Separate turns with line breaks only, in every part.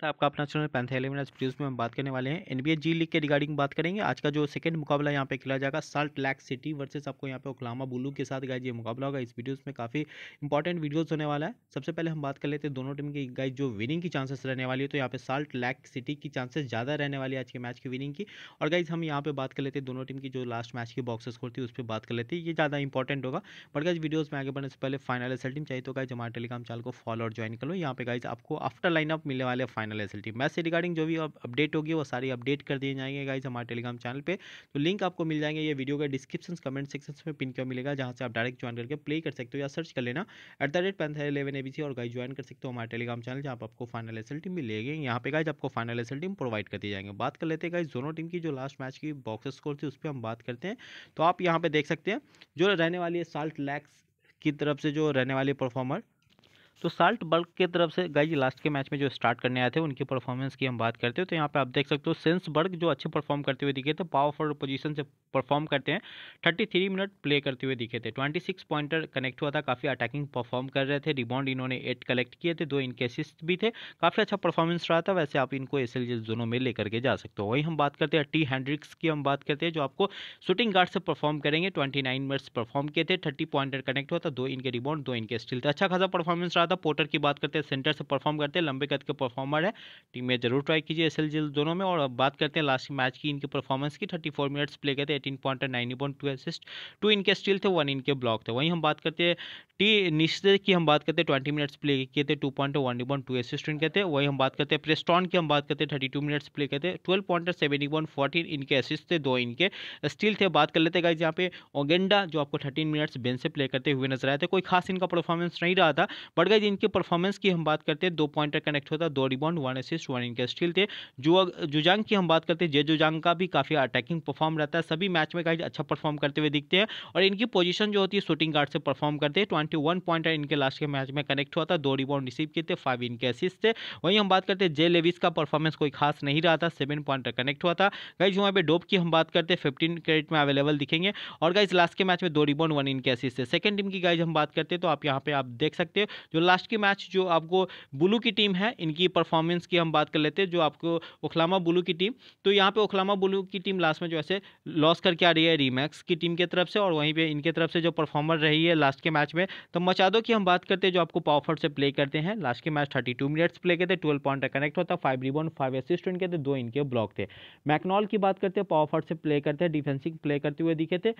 तो आपका अपना चैनल पैंथे में आज में हम बात करने वाले हैं एनबीए जी लीग के रिगार्डिंग बात करेंगे आज का जो सेकंड मुकाबला यहाँ पे खेला जाएगा साल्ट लैक सिटी वर्सेस आपको यहाँ पे ओकलामा बुलू के साथ गाइज ये मुकाबला होगा इस वीडियोस में काफ़ी इंपॉर्टेंट वीडियोज होने वाला है सबसे पहले हम बात कर लेते हैं दोनों टीम की गाइज जो विनिंग की चांसेस रहने वाली है तो यहाँ पे साल्ट लैक सिटी की चांसेस ज़्यादा रहने वाली है आज के मैच की विनिंग की और गाइज हम यहाँ पर बात कर लेते हैं दोनों टीम की जो लास्ट मैच की बॉक्स स्कोर थी उस पर बात कर लेते हैं ये ज़्यादा इंपॉर्टेंट होगा बट गाइज वीडियोज़ में आगे बढ़ने से पहले फाइनल टीम चाहिए तो गाइज हमारे टेलीग्राम चैनल को फॉलो और ज्वाइन कर लो यहाँ पे गाइज आपको आफ्टर लाइनअप मिलने वाले फाइनल चैनल एस मैथ से रिगार्डिंग जो भी अपडेट होगी वो सारी अपडेट कर दिए जाएंगे गाइज हमारे टेलीग्राम चैनल पर तो लिंक आपको मिल जाएंगे ये वीडियो का डिस्क्रिप्शन कमेंट सेक्शन में पिन क्यों मिलेगा जहाँ से आप डायरेक्ट ज्वाइन करके प्ले कर सकते हो या सर्च कर लेना at the rate panther eleven A और गाइज ज्वाइन कर सकते हो हमारे टेलीग्राम चैनल जहाँ आपको फाइनल एस मिल मिलेगी यहाँ पे गाइज आपको फाइनल एस प्रोवाइड कर दिए जाएंगे बात कर लेते हैं गाइज दोनों टीम की जो लास्ट मैच की बॉक्स स्कोर थी उस पर हम बात करते हैं तो आप यहाँ पे देख सकते हैं जो रहने वाली है साल्ट लैक्स की तरफ से जो रहने वाले परफॉर्मर तो साल्ट बल्क के तरफ से गाइज लास्ट के मैच में जो स्टार्ट करने आए थे उनकी परफॉर्मेंस की हम बात करते हैं तो यहाँ पे आप देख सकते हो सेंस बर्ग जो अच्छे परफॉर्म करते हुए दिखे थे पावरफुल पोजीशन से परफॉर्म करते हैं थर्टी थ्री मिनट प्ले करते हुए दिखे थे ट्वेंटी सिक्स पॉइंटर कनेक्ट हुआ था काफ़ी अटैकिंग परफॉर्म कर रहे थे रिबाउंड इन्होंने एट कलेक्ट किए थे दो इनके असिस्ट भी थे काफ़ी अच्छा परफॉर्मेंस रहा था वैसे आप इनको एस दोनों में लेकर के जा सकते हो वही हम बात करते हैं टी हैंड्रिक्स की हम बात करते हैं जो आपको शूटिंग गार्ड से परफॉर्म करेंगे ट्वेंटी मिनट्स परफॉर्म किए थे थर्टी पॉइंटर कनेक्ट हुआ था दो इनके रिबाउंड दो इनके स्टिल थे अच्छा खासा परफॉर्मेंस रहा ज़्यादा पोर्टर की बात करते हैं सेंटर से परफॉर्म करते हैं लंबे कद के परफॉर्मर है टीम में जरूर ट्राई कीजिए एस एल दोनों में और बात करते हैं लास्ट मैच की इनकी परफॉर्मेंस की थर्टी मिनट्स प्ले गए थे eighteen point nine point two assist two इनके स्टिल थे वन इनके ब्लॉक थे वहीं हम बात करते हैं टी निश्चित की हम बात करते हैं ट्वेंटी मिनट्स प्ले किए थे two point one point two assist इनके थे वही हम बात करते हैं प्रेस्टॉन की हम बात करते हैं थर्टी टू मिनट्स प्ले किए थे twelve point seven point fourteen इनके असिस्ट थे दो इनके स्टिल थे बात कर लेते हैं यहाँ पे ओगेंडा जो आपको थर्टीन मिनट्स बेन से प्ले करते हुए नजर आए थे कोई खास इनका परफॉर्मेंस नहीं रहा था बट गए गाइज इनके परफॉर्मेंस की हम बात करते हैं दो पॉइंटर कनेक्ट होता है दो रिबाउंड वन असिस्ट वन इनके स्टील थे जो जुजांग की हम बात करते हैं जे जुजांग का भी काफ़ी अटैकिंग परफॉर्म रहता है सभी मैच में गाइज अच्छा परफॉर्म करते हुए दिखते हैं और इनकी पोजीशन जो होती है शूटिंग गार्ड से परफॉर्म करते हैं ट्वेंटी वन पॉइंटर इनके लास्ट के मैच में कनेक्ट हुआ था दो रिबाउंड रिसीव किए थे फाइव इनके असिस्ट थे वहीं हम बात करते हैं जे लेविस का परफॉर्मेंस कोई खास नहीं रहा था सेवन पॉइंटर कनेक्ट हुआ था गाइज वहाँ पे डोप की हम बात करते हैं फिफ्टीन क्रेडिट में अवेलेबल दिखेंगे और गाइज लास्ट के मैच में दो रिबाउंड वन इनके असिस्ट थे सेकंड टीम की गाइज हम बात करते हैं तो आप यहाँ पे आप देख सकते हो जो लास्ट की मैच जो आपको ब्लू की टीम है इनकी परफॉर्मेंस की हम बात कर लेते हैं जो आपको ओखलामा ब्लू की टीम तो यहाँ पे ओखलामा ब्लू की टीम लास्ट में जो ऐसे लॉस करके आ रही है रीमैक्स की टीम की तरफ से और वहीं पर इनके तरफ से जो परफॉर्मर रही है लास्ट के मैच में तो मचादो की हम बात करते हैं जो आपको पावफर्ड से प्ले करते हैं लास्ट के मैच थर्टी मिनट्स प्ले करते ट्वेल्व पॉइंट कनेक्ट होता है फाइव रिबाउंड फाइव असिस्ट इनके थे दो इनके ब्लॉक थे मैकनॉल की बात करते हैं पावफर्ड से प्ले करते हैं डिफेंसिंग प्ले करते हुए दिखे थे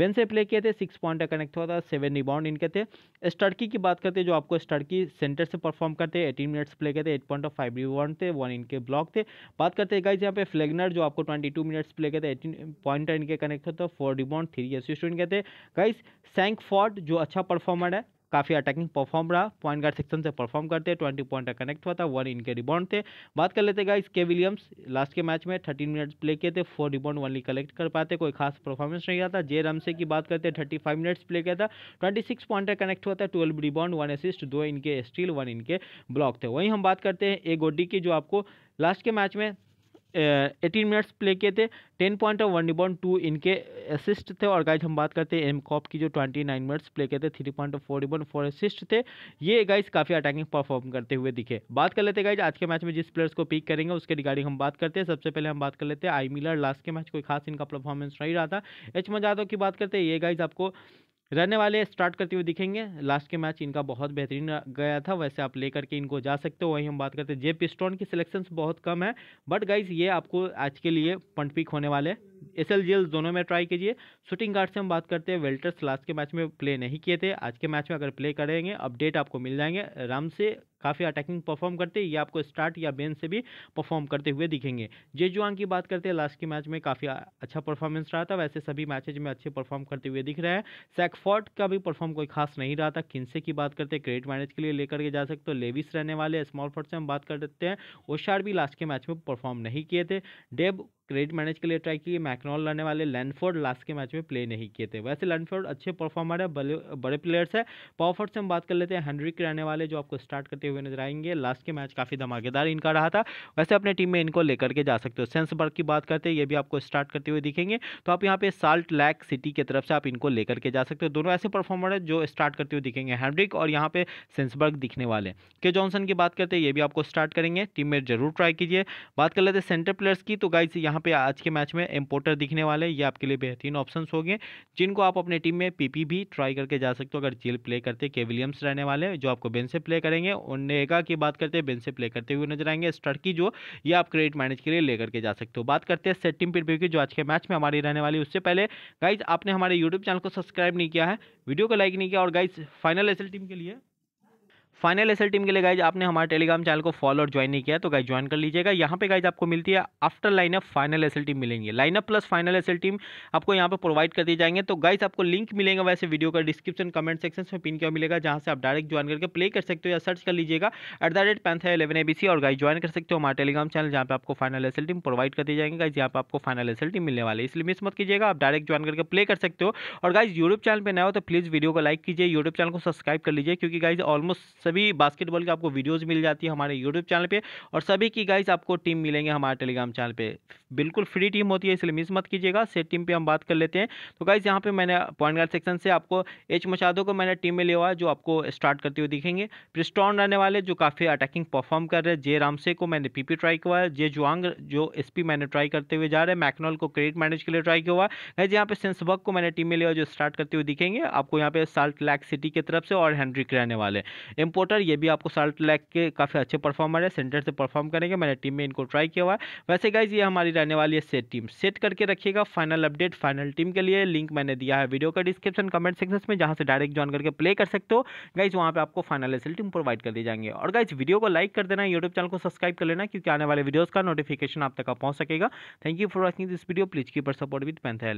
बेन से प्ले किए थे सिक्स पॉइंट कनेक्ट हुआ था सेवन रिबाउंड इनके थे स्टर्की की बात करते हैं जो आपको मिनट्स टर्की सेंटर से परफॉर्म करते हैं एटीन मिनट्स प्ले करते eight point off five rebound थे वन इनके ब्लॉक थे बात करते हैं गाइज यहाँ पे फ्लेगनर जो आपको ट्वेंटी टू मिनट्स प्ले करते एटीन पॉइंट इनके कनेक्ट होते है फोर रिबाउंड थ्री एसिस्टेंट कहते हैं गाइज सैंक फॉर्ड जो अच्छा परफॉर्मर है काफ़ी अटैकिंग परफॉर्म रहा पॉइंट गार्ड सेक्शन से परफॉर्म करते ट्वेंटी पॉइंट का कनेक्ट हुआ था वन इनके रिबाउंड थे बात कर लेते गाइस के विलियम्स लास्ट के मैच में थर्टीन मिनट्स प्ले किए थे फोर रिबाउंड वनली कलेक्ट कर पाते कोई खास परफॉर्मेंस नहीं आता जे रमसे की बात करते थर्टी फाइव मिनट्स प्ले किया था ट्वेंटी सिक्स पॉइंट का कनेक्ट हुआ था ट्वेल्व रिबाउंड वन असिस्ट दो इनके स्टील वन इनके ब्लॉक थे वहीं हम बात करते हैं ए गोडी की जो आपको लास्ट के मैच में एटीन मिनट्स प्ले किए थे टेन पॉइंट और वन डिबॉन टू इनके असिस्ट थे और गाइज हम बात करते हैं एम कॉप की जो ट्वेंटी नाइन मिनट्स प्ले किए थे थ्री पॉइंट और फोर डिबॉन फोर असिस्ट थे ये गाइज काफ़ी अटैकिंग परफॉर्म करते हुए दिखे बात कर लेते हैं गाइज आज के मैच में जिस प्लेयर्स को पिक करेंगे उसके रिगार्डिंग हम बात करते हैं सबसे पहले हम बात कर लेते हैं आई मिलर लास्ट के मैच कोई खास इनका परफॉर्मेंस नहीं रहा था एच मजादों की बात करते हैं ये गाइज आपको रहने वाले स्टार्ट करते हुए दिखेंगे लास्ट के मैच इनका बहुत बेहतरीन गया था वैसे आप लेकर के इनको जा सकते हो वहीं हम बात करते हैं जे पिस्टॉन की सिलेक्शंस बहुत कम है बट गाइज ये आपको आज के लिए पंट पिक होने वाले एस एल दोनों में ट्राई कीजिए शूटिंग गार्ड से हम बात करते हैं वेल्टर्स लास्ट के मैच में प्ले नहीं किए थे आज के मैच में अगर प्ले करेंगे अपडेट आपको मिल जाएंगे आराम से काफ़ी अटैकिंग परफॉर्म करते ये आपको स्टार्ट या बेंच से भी परफॉर्म करते हुए दिखेंगे जे जुआंग की बात करते हैं लास्ट के मैच में काफ़ी अच्छा परफॉर्मेंस रहा था वैसे सभी मैचेज में अच्छे परफॉर्म करते हुए दिख रहे हैं सैकफॉर्ट का भी परफॉर्म कोई खास नहीं रहा था किनसे की बात करते क्रेडिट मैनेज के लिए लेकर के जा सकते हो लेविस रहने वाले स्मॉल फोर्ट से हम बात कर देते हैं ओशार भी लास्ट के मैच में परफॉर्म नहीं किए थे डेब क्रेडिट मैनेज के लिए ट्राई किए मैकनॉल रहने वाले लैंडफोर्ड लास्ट के मैच में प्ले नहीं किए थे वैसे लैंडफोर्ड अच्छे परफॉर्मर है बड़े प्लेयर्स है पावरफोर्ड से हम बात कर लेते हैं हेनरी रहने वाले जो आपको स्टार्ट करते हुए नजर आएंगे लास्ट के मैच काफ़ी धमाकेदार इनका रहा था वैसे अपने टीम में इनको लेकर के जा सकते हो सेंसबर्ग की बात करते हैं ये भी आपको स्टार्ट करते हुए दिखेंगे तो आप यहाँ पे साल्ट लैक सिटी की तरफ से आप इनको लेकर के जा सकते हो दोनों ऐसे परफॉर्मर है जो स्टार्ट करते हुए दिखेंगे हैंड्रिक और यहाँ पे सेंसबर्ग दिखने वाले के जॉनसन की बात करते हैं ये भी आपको स्टार्ट करेंगे टीम में जरूर ट्राई कीजिए बात कर लेते हैं सेंटर प्लेयर्स की तो गाइज यहाँ यहाँ पे आज के मैच में इम्पोर्टर दिखने वाले ये आपके लिए बेहतरीन ऑप्शन हो गए जिनको आप अपने टीम में पीपी भी ट्राई करके जा सकते हो अगर जेल प्ले करते के विलियम्स रहने वाले जो आपको बेन से प्ले करेंगे उनका की बात करते हैं बेन से प्ले करते हुए नजर आएंगे स्टर्की जो ये आप क्रेडिट मैनेज के लिए लेकर के जा सकते हो बात करते हैं सेट टीम प्रिव्यू की जो आज के मैच में हमारी रहने वाली उससे पहले गाइज आपने हमारे यूट्यूब चैनल को सब्सक्राइब नहीं किया है वीडियो को लाइक नहीं किया और गाइज फाइनल एस टीम के लिए फाइनल एस टीम के लिए गाइज आपने हमारे टेलीग्राम चैनल को फॉलो और ज्वाइन नहीं किया तो गाइज ज्वाइन कर लीजिएगा यहाँ पे गाइज आपको मिलती है आफ्टर लाइनअप फाइनल एस टीम मिलेंगे लाइनअप प्लस फाइनल एस टीम आपको यहाँ पर प्रोवाइड कर दिए जाएंगे तो गाइज आपको लिंक मिलेगा वैसे वीडियो का डिस्क्रिप्शन कमेंट सेक्शन में पिन क्या मिलेगा जहाँ से आप डायरेक्ट ज्वाइन करके प्ले कर सकते हो या सर्च कर लीजिएगा एट द रेट पैंथ और गाइज ज्वाइन कर सकते हो हमारे टेलीग्राम चैनल जहाँ पे आपको फाइनल एस टीम प्रोवाइड कर दी जाएंगे गाइज यहाँ पर आपको फाइनल एस टीम मिलने वाले इसलिए मिस मत कीजिएगा आप डायरेक्ट ज्वाइन करके प्ले कर सकते हो और गाइज यूट्यूब चैनल पर नया हो तो प्लीज़ वीडियो को लाइक कीजिए यूट्यूब चैनल को सब्सक्राइब कर लीजिए क्योंकि गाइज ऑलमोस्ट सभी बास्केटबॉल की आपको वीडियोज़ मिल जाती है हमारे यूट्यूब चैनल पर और सभी की गाइज आपको टीम मिलेंगे हमारे टेलीग्राम चैनल पर बिल्कुल फ्री टीम होती है इसलिए मिस मत कीजिएगा सेट टीम पे हम बात कर लेते हैं तो गाइज यहाँ पे मैंने पॉइंट गार्ड सेक्शन से आपको एच मचादो को मैंने टीम में लिया हुआ जो आपको स्टार्ट करते हुए दिखेंगे प्रिस्टॉन रहने वाले जो काफ़ी अटैकिंग परफॉर्म कर रहे हैं जे रामसे को मैंने पी ट्राई किया है जे जुआंग जो एस मैंने ट्राई करते हुए जा रहे हैं मैकनॉल को क्रेडिट मैनेज के लिए ट्राई किया हुआ है यहाँ पे सेंसबर्ग को मैंने टीम में लिया जो स्टार्ट करते हुए दिखेंगे आपको यहाँ पे साल्ट लैक सिटी की तरफ से और हैंड्रिक रहने वाले एम पोर्टर ये भी आपको साल्ट लैक के काफ़ी अच्छे परफॉर्मर है सेंटर से परफॉर्म करेंगे मैंने टीम में इनको ट्राई किया हुआ है वैसे गाइज ये हमारी रहने वाली है सेट टीम सेट करके रखिएगा फाइनल अपडेट फाइनल टीम के लिए लिंक मैंने दिया है वीडियो का डिस्क्रिप्शन कमेंट सेक्शन में जहाँ से डायरेक्ट ज्वाइन करके प्ले कर सकते हो गाइज वहाँ पर आपको फाइनल एस टीम प्रोवाइड कर दी जाएंगे और गाइज वीडियो को लाइक कर देना यूट्यूब चैनल को सब्सक्राइब कर लेना क्योंकि आने वाले वीडियोज़ का नोटिफिकेशन आप तक पहुँच सकेगा thank you for watching this video please keep our support with पैंथल